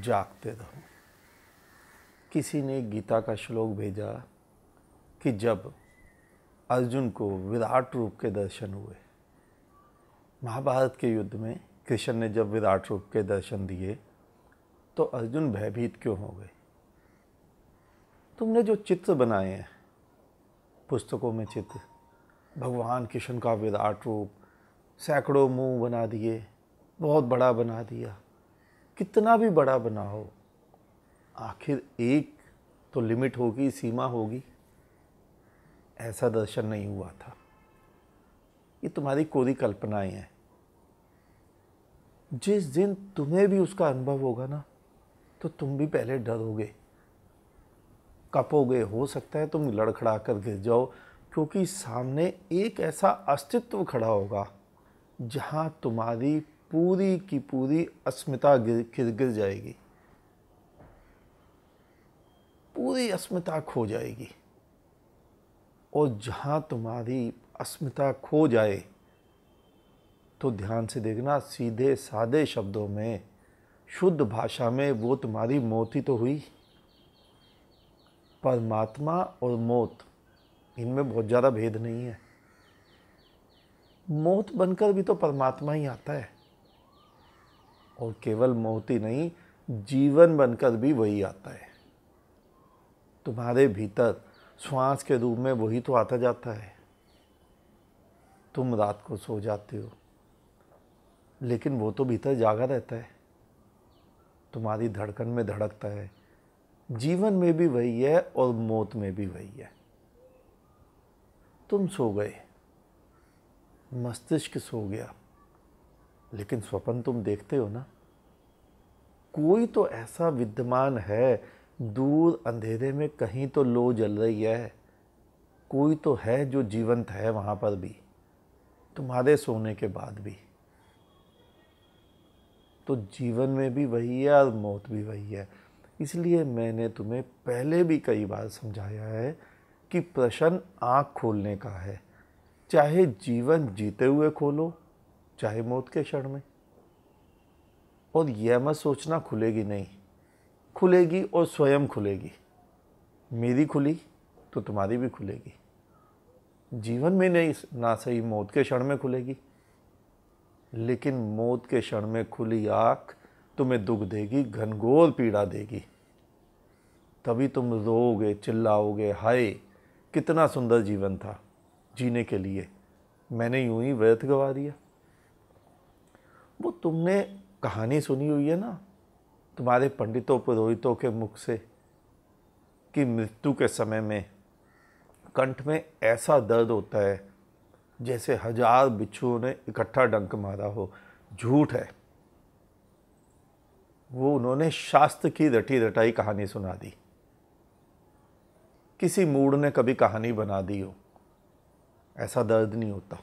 जागते रहो किसी ने गीता का श्लोक भेजा कि जब अर्जुन को विराट रूप के दर्शन हुए महाभारत के युद्ध में कृष्ण ने जब विराट रूप के दर्शन दिए तो अर्जुन भयभीत क्यों हो गए तुमने जो चित्र बनाए हैं पुस्तकों में चित्र भगवान कृष्ण का विराट रूप सैकड़ों मुंह बना दिए बहुत बड़ा बना दिया कितना भी बड़ा बनाओ आखिर एक तो लिमिट होगी सीमा होगी ऐसा दर्शन नहीं हुआ था ये तुम्हारी कोरी कल्पनाएं हैं जिस दिन तुम्हें भी उसका अनुभव होगा ना तो तुम भी पहले डरोगे कपोगे हो सकता है तुम लड़खड़ा कर गिर जाओ क्योंकि सामने एक ऐसा अस्तित्व खड़ा होगा जहाँ तुम्हारी पूरी की पूरी अस्मिता गिर गिर गिर जाएगी पूरी अस्मिता खो जाएगी और जहाँ तुम्हारी अस्मिता खो जाए तो ध्यान से देखना सीधे सादे शब्दों में शुद्ध भाषा में वो तुम्हारी मौत ही तो हुई परमात्मा और मौत इनमें बहुत ज़्यादा भेद नहीं है मौत बनकर भी तो परमात्मा ही आता है और केवल मौत ही नहीं जीवन बनकर भी वही आता है तुम्हारे भीतर श्वास के रूप में वही तो आता जाता है तुम रात को सो जाते हो लेकिन वो तो भीतर जागा रहता है तुम्हारी धड़कन में धड़कता है जीवन में भी वही है और मौत में भी वही है तुम सो गए मस्तिष्क सो गया लेकिन स्वप्न तुम देखते हो ना कोई तो ऐसा विद्यमान है दूर अंधेरे में कहीं तो लो जल रही है कोई तो है जो जीवंत है वहाँ पर भी तुम्हारे सोने के बाद भी तो जीवन में भी वही है और मौत भी वही है इसलिए मैंने तुम्हें पहले भी कई बार समझाया है कि प्रश्न आँख खोलने का है चाहे जीवन जीते हुए खोलो चाहे मौत के क्षण में और यह मत सोचना खुलेगी नहीं खुलेगी और स्वयं खुलेगी मेरी खुली तो तुम्हारी भी खुलेगी जीवन में नहीं ना सही मौत के क्षण में खुलेगी लेकिन मौत के क्षण में खुली आँख तुम्हें दुख देगी घनघोर पीड़ा देगी तभी तुम रोओगे चिल्लाओगे हाय कितना सुंदर जीवन था जीने के लिए मैंने यूं ही व्यर्थ गवा दिया वो तुमने कहानी सुनी हुई है ना तुम्हारे पंडितों पुरोहितों के मुख से कि मृत्यु के समय में कंठ में ऐसा दर्द होता है जैसे हजार बिच्छुओं ने इकट्ठा डंक मारा हो झूठ है वो उन्होंने शास्त्र की रटी रटाई कहानी सुना दी किसी मूड ने कभी कहानी बना दी हो ऐसा दर्द नहीं होता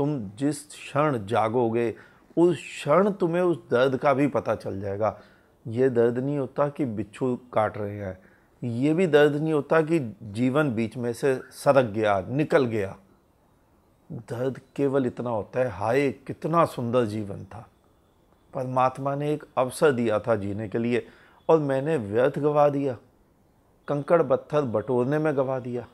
तुम जिस क्षण जागोगे उस क्षण तुम्हें उस दर्द का भी पता चल जाएगा ये दर्द नहीं होता कि बिच्छू काट रहे हैं ये भी दर्द नहीं होता कि जीवन बीच में से सरक गया निकल गया दर्द केवल इतना होता है हाय कितना सुंदर जीवन था परमात्मा ने एक अवसर दिया था जीने के लिए और मैंने व्यर्थ गवा दिया कंकड़ पत्थर बटोरने में गवा दिया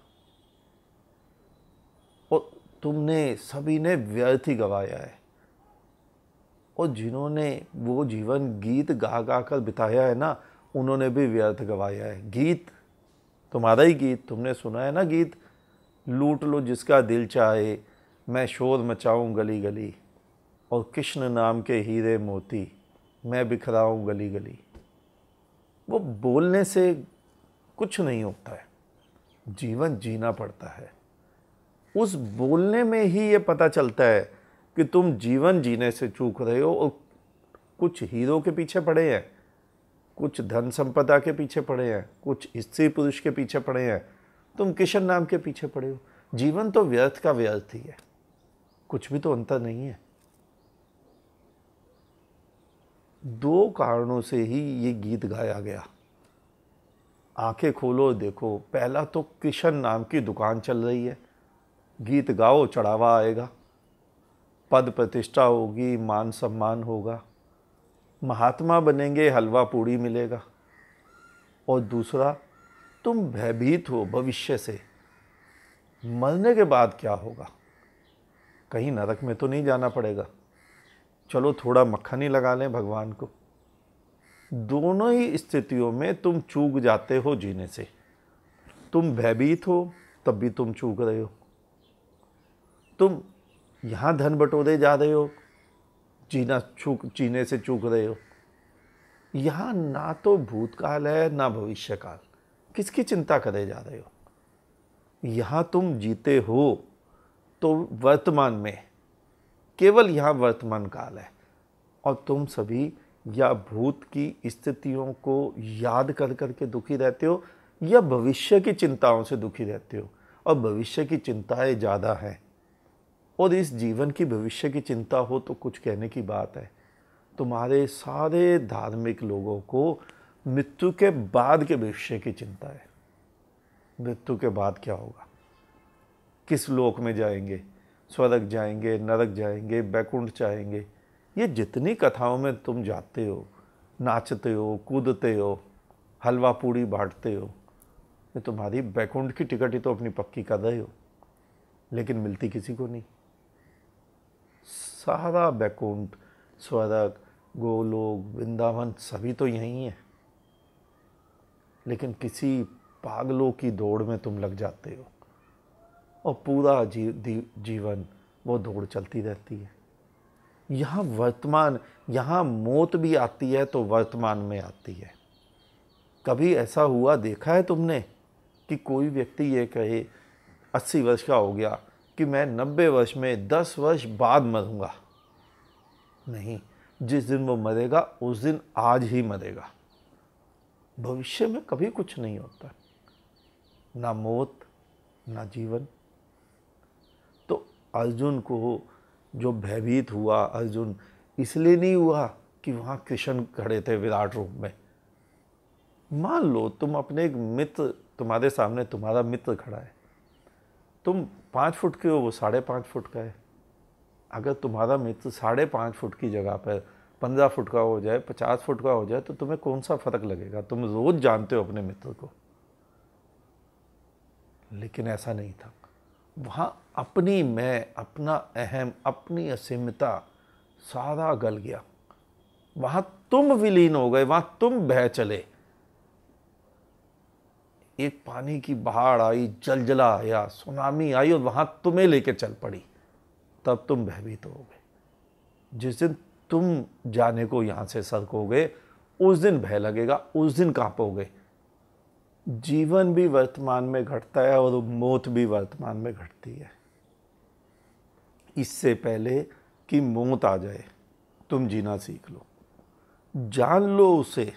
तुमने सभी ने व्यर्थ ही गवाया है और जिन्होंने वो जीवन गीत गा गा कर बिताया है ना उन्होंने भी व्यर्थ गवाया है गीत तुम्हारा ही गीत तुमने सुना है ना गीत लूट लो जिसका दिल चाहे मैं शोर मचाऊं गली गली और कृष्ण नाम के हीरे मोती मैं बिखराऊं गली गली वो बोलने से कुछ नहीं होता है जीवन जीना पड़ता है उस बोलने में ही ये पता चलता है कि तुम जीवन जीने से चूक रहे हो और कुछ हीरो के पीछे पड़े हैं कुछ धन संपदा के पीछे पड़े हैं कुछ स्त्री पुरुष के पीछे पड़े हैं तुम किशन नाम के पीछे पड़े हो जीवन तो व्यर्थ का व्यर्थ ही है कुछ भी तो अंतर नहीं है दो कारणों से ही ये गीत गाया गया आंखें खोलो देखो पहला तो किशन नाम की दुकान चल रही है गीत गाओ चढ़ावा आएगा पद प्रतिष्ठा होगी मान सम्मान होगा महात्मा बनेंगे हलवा पूड़ी मिलेगा और दूसरा तुम भयभीत हो भविष्य से मरने के बाद क्या होगा कहीं नरक में तो नहीं जाना पड़ेगा चलो थोड़ा मक्खन ही लगा लें भगवान को दोनों ही स्थितियों में तुम चूक जाते हो जीने से तुम भयभीत हो तब भी तुम चूक रहे हो तुम यहाँ धन बटोरे जा रहे हो जीना चूक जीने से चूक रहे हो यहाँ ना तो भूतकाल है ना भविष्यकाल किसकी चिंता करे जा रहे हो यहाँ तुम जीते हो तो वर्तमान में केवल यहाँ वर्तमान काल है और तुम सभी या भूत की स्थितियों को याद कर कर के दुखी रहते हो या भविष्य की चिंताओं से दुखी रहते हो और भविष्य की चिंताएं ज़्यादा हैं और इस जीवन की भविष्य की चिंता हो तो कुछ कहने की बात है तुम्हारे सारे धार्मिक लोगों को मृत्यु के बाद के भविष्य की चिंता है मृत्यु के बाद क्या होगा किस लोक में जाएंगे स्वर्ग जाएंगे नरक जाएंगे बैकुंठ जाएंगे ये जितनी कथाओं में तुम जाते हो नाचते हो कूदते हो हलवा पूड़ी बांटते हो ये तुम्हारी बैकुंठ की टिकट ही तो अपनी पक्की कर रहे हो लेकिन मिलती किसी को नहीं सारा बैकुंठ स्वर्ग गोलोक वृंदावन सभी तो यहीं है लेकिन किसी पागलों की दौड़ में तुम लग जाते हो और पूरा जी, जीवन वो दौड़ चलती रहती है यहाँ वर्तमान यहाँ मौत भी आती है तो वर्तमान में आती है कभी ऐसा हुआ देखा है तुमने कि कोई व्यक्ति ये कहे अस्सी वर्ष का हो गया कि मैं नब्बे वर्ष में दस वर्ष बाद मरूंगा नहीं जिस दिन वो मरेगा उस दिन आज ही मरेगा भविष्य में कभी कुछ नहीं होता ना मौत ना जीवन तो अर्जुन को जो भयभीत हुआ अर्जुन इसलिए नहीं हुआ कि वहाँ कृष्ण खड़े थे विराट रूप में मान लो तुम अपने एक मित्र तुम्हारे सामने तुम्हारा मित्र खड़ा है तुम पाँच फुट के हो वो साढ़े पाँच फुट का है अगर तुम्हारा मित्र साढ़े पाँच फुट की जगह पर पंद्रह फुट का हो जाए पचास फुट का हो जाए तो तुम्हें कौन सा फ़र्क लगेगा तुम रोज़ जानते हो अपने मित्र को लेकिन ऐसा नहीं था वहाँ अपनी मैं अपना अहम अपनी असीमता सारा गल गया वहाँ तुम विलीन हो गए वहाँ तुम बह चले एक पानी की बाढ़ आई जलजला आया सुनामी आई और वहाँ तुम्हें लेके चल पड़ी तब तुम भयभीत हो गए जिस दिन तुम जाने को यहाँ से सरकोगे उस दिन भय लगेगा उस दिन कांपोगे जीवन भी वर्तमान में घटता है और मौत भी वर्तमान में घटती है इससे पहले कि मौत आ जाए तुम जीना सीख लो जान लो उसे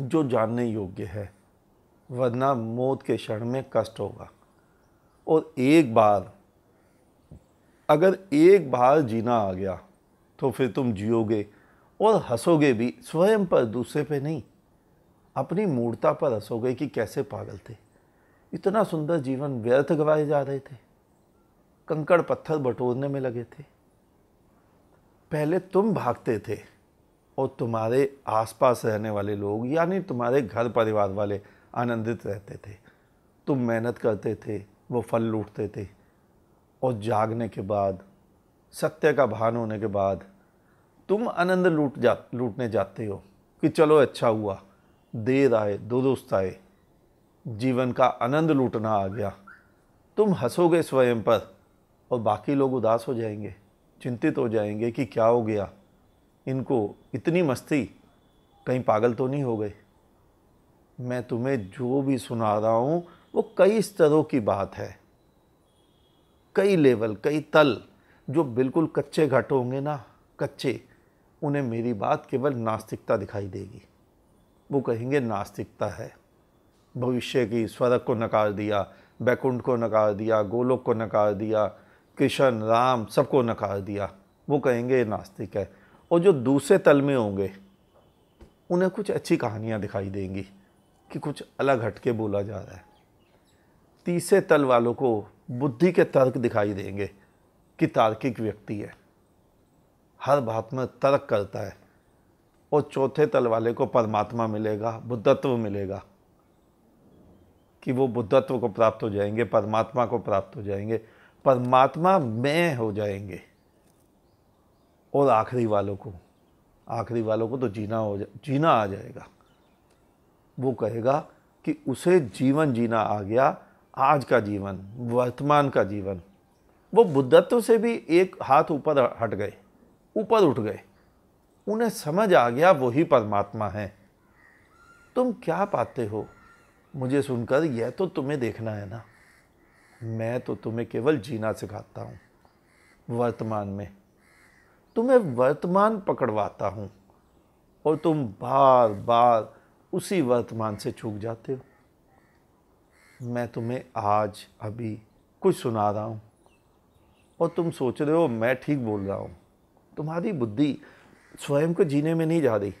जो जानने योग्य है वरना मौत के क्षण में कष्ट होगा और एक बार अगर एक बार जीना आ गया तो फिर तुम जियोगे और हंसोगे भी स्वयं पर दूसरे पे नहीं अपनी मूर्ता पर हंसोगे कि कैसे पागल थे इतना सुंदर जीवन व्यर्थ गवाए जा रहे थे कंकड़ पत्थर बटोरने में लगे थे पहले तुम भागते थे और तुम्हारे आसपास रहने वाले लोग यानी तुम्हारे घर परिवार वाले आनंदित रहते थे तुम मेहनत करते थे वो फल लूटते थे और जागने के बाद सत्य का भान होने के बाद तुम आनंद लूट जा लूटने जाते हो कि चलो अच्छा हुआ देर आए दो दोस्त आए जीवन का आनंद लूटना आ गया तुम हंसोगे स्वयं पर और बाकी लोग उदास हो जाएंगे चिंतित हो जाएंगे कि क्या हो गया इनको इतनी मस्ती कहीं पागल तो नहीं हो गए मैं तुम्हें जो भी सुना रहा हूँ वो कई स्तरों की बात है कई लेवल कई तल जो बिल्कुल कच्चे घट होंगे ना कच्चे उन्हें मेरी बात केवल नास्तिकता दिखाई देगी वो कहेंगे नास्तिकता है भविष्य की स्वरक को नकार दिया बैकुंठ को नकार दिया गोलोक को नकार दिया कृष्ण राम सबको नकार दिया वो कहेंगे नास्तिक है और जो दूसरे तल में होंगे उन्हें कुछ अच्छी कहानियाँ दिखाई देंगी कि कुछ अलग हटके बोला जा रहा है तीसरे तल वालों को बुद्धि के तर्क दिखाई देंगे कि तार्किक व्यक्ति है हर बात में तर्क करता है और चौथे तल वाले को परमात्मा मिलेगा बुद्धत्व मिलेगा कि वो बुद्धत्व को प्राप्त हो जाएंगे परमात्मा को प्राप्त हो जाएंगे परमात्मा में हो जाएंगे और आखिरी वालों को आखिरी वालों को तो जीना हो जा जीना आ जाएगा वो कहेगा कि उसे जीवन जीना आ गया आज का जीवन वर्तमान का जीवन वो बुद्धत्व से भी एक हाथ ऊपर हट गए ऊपर उठ गए उन्हें समझ आ गया वही परमात्मा है तुम क्या पाते हो मुझे सुनकर यह तो तुम्हें देखना है ना मैं तो तुम्हें केवल जीना सिखाता हूँ वर्तमान में तुम्हें वर्तमान पकड़वाता हूँ और तुम बार बार उसी वर्तमान से चूक जाते हो मैं तुम्हें आज अभी कुछ सुना रहा हूँ और तुम सोच रहे हो मैं ठीक बोल रहा हूँ तुम्हारी बुद्धि स्वयं को जीने में नहीं जा रही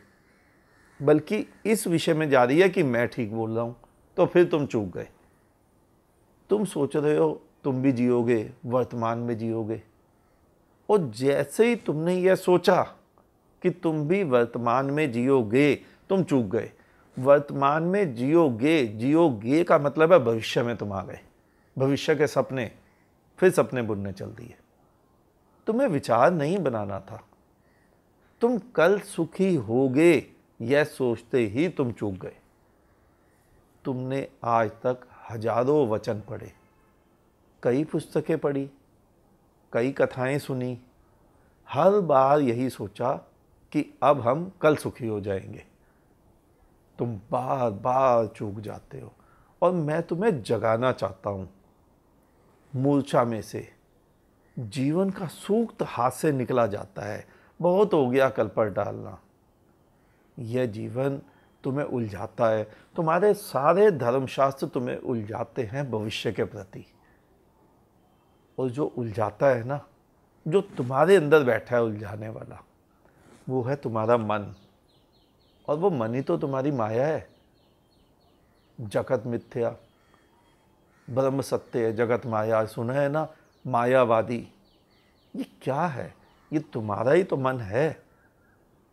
बल्कि इस विषय में जा रही है कि मैं ठीक बोल रहा हूँ तो फिर तुम चूक गए तुम सोच रहे हो तुम भी जियोगे वर्तमान में जियोगे और जैसे ही तुमने यह सोचा कि तुम भी वर्तमान में जियोगे तुम चूक गए वर्तमान में जियो गे जियो गे का मतलब है भविष्य में तुम आ गए भविष्य के सपने फिर सपने बुनने चल दिए तुम्हें विचार नहीं बनाना था तुम कल सुखी होगे यह सोचते ही तुम चूक गए तुमने आज तक हजारों वचन पढ़े कई पुस्तकें पढ़ी कई कथाएं सुनी हर बार यही सोचा कि अब हम कल सुखी हो जाएंगे तुम बार बार चूक जाते हो और मैं तुम्हें जगाना चाहता हूँ मूर्छा में से जीवन का सूक्त हाथ से निकला जाता है बहुत हो गया कल पर डालना यह जीवन तुम्हें उलझाता है तुम्हारे सारे धर्मशास्त्र तुम्हें उलझाते हैं भविष्य के प्रति और जो उलझाता है ना जो तुम्हारे अंदर बैठा है उलझाने वाला वो है तुम्हारा मन और वो मनी तो तुम्हारी माया है जगत मिथ्या ब्रह्म सत्य है जगत माया सुना है ना मायावादी ये क्या है ये तुम्हारा ही तो मन है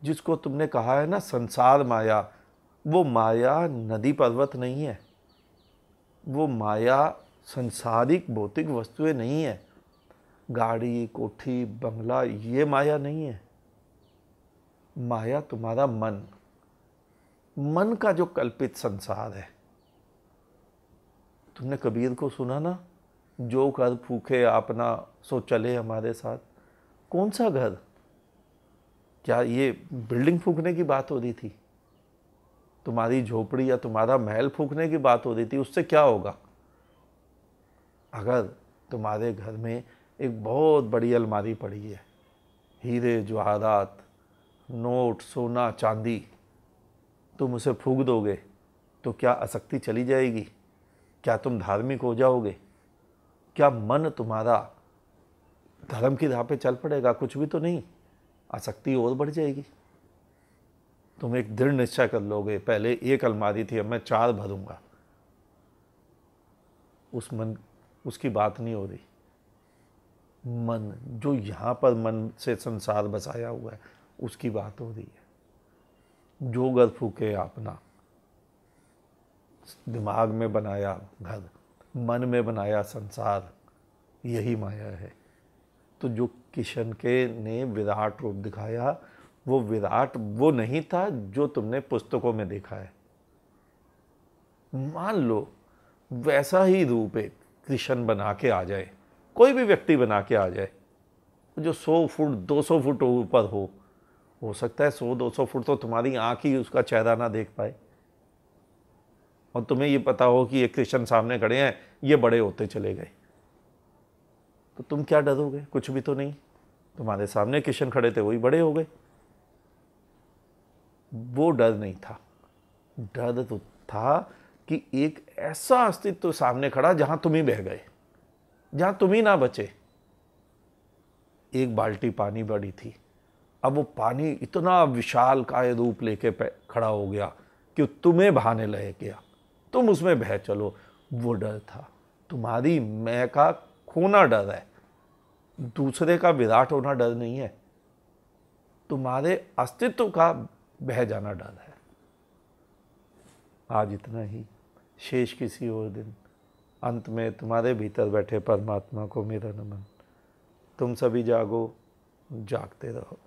जिसको तुमने कहा है ना संसार माया वो माया नदी पर्वत नहीं है वो माया संसारिक भौतिक वस्तुएं नहीं है गाड़ी कोठी बंगला ये माया नहीं है माया तुम्हारा मन मन का जो कल्पित संसार है तुमने कबीर को सुना ना जो घर फूके अपना सो चले हमारे साथ कौन सा घर क्या ये बिल्डिंग फूकने की बात हो रही थी तुम्हारी झोपड़ी या तुम्हारा महल फूकने की बात हो रही थी उससे क्या होगा अगर तुम्हारे घर में एक बहुत बड़ी अलमारी पड़ी है हीरे जवाहरात नोट सोना चांदी तुम उसे फूक दोगे तो क्या आसक्ति चली जाएगी क्या तुम धार्मिक हो जाओगे क्या मन तुम्हारा धर्म की राह पे चल पड़ेगा कुछ भी तो नहीं आसक्ति और बढ़ जाएगी तुम एक दृढ़ निश्चय कर लोगे पहले एक अलमारी थी अब मैं चार भरूंगा उस मन उसकी बात नहीं हो रही मन जो यहाँ पर मन से संसार बसाया हुआ है उसकी बात हो रही है जो घर फूके अपना दिमाग में बनाया घर मन में बनाया संसार यही माया है तो जो किशन के ने विराट रूप दिखाया वो विराट वो नहीं था जो तुमने पुस्तकों में देखा है मान लो वैसा ही रूप एक कृष्ण बना के आ जाए कोई भी व्यक्ति बना के आ जाए जो सौ फुट दो सौ फुट ऊपर हो हो सकता है सौ दो सौ फुट तो तुम्हारी आँख ही उसका चेहरा ना देख पाए और तुम्हें ये पता हो कि ये कृष्ण सामने खड़े हैं ये बड़े होते चले गए तो तुम क्या डरोगे कुछ भी तो नहीं तुम्हारे सामने कृष्ण खड़े थे वही बड़े हो गए वो डर नहीं था डर तो था कि एक ऐसा अस्तित्व तो सामने खड़ा जहां तुम ही बह गए जहां तुम ही ना बचे एक बाल्टी पानी बड़ी थी अब वो पानी इतना विशाल काय रूप लेके खड़ा हो गया कि तुम्हें बहाने लग गया तुम उसमें बह चलो वो डर था तुम्हारी मैं का खोना डर है दूसरे का विराट होना डर नहीं है तुम्हारे अस्तित्व का बह जाना डर है आज इतना ही शेष किसी और दिन अंत में तुम्हारे भीतर बैठे परमात्मा को मेरा नमन तुम सभी जागो जागते रहो